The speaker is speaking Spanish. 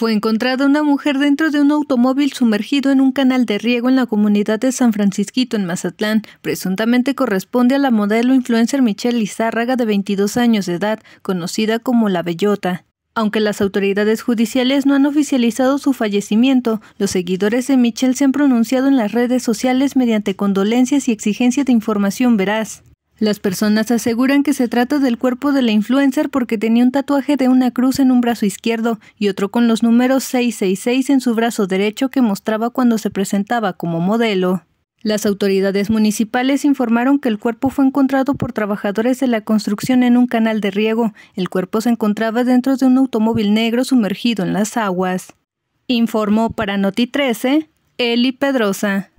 Fue encontrada una mujer dentro de un automóvil sumergido en un canal de riego en la comunidad de San Francisquito, en Mazatlán. Presuntamente corresponde a la modelo influencer Michelle Lizárraga, de 22 años de edad, conocida como La Bellota. Aunque las autoridades judiciales no han oficializado su fallecimiento, los seguidores de Michelle se han pronunciado en las redes sociales mediante condolencias y exigencia de información veraz. Las personas aseguran que se trata del cuerpo de la influencer porque tenía un tatuaje de una cruz en un brazo izquierdo y otro con los números 666 en su brazo derecho que mostraba cuando se presentaba como modelo. Las autoridades municipales informaron que el cuerpo fue encontrado por trabajadores de la construcción en un canal de riego. El cuerpo se encontraba dentro de un automóvil negro sumergido en las aguas. Informó para Noti 13 Eli Pedrosa.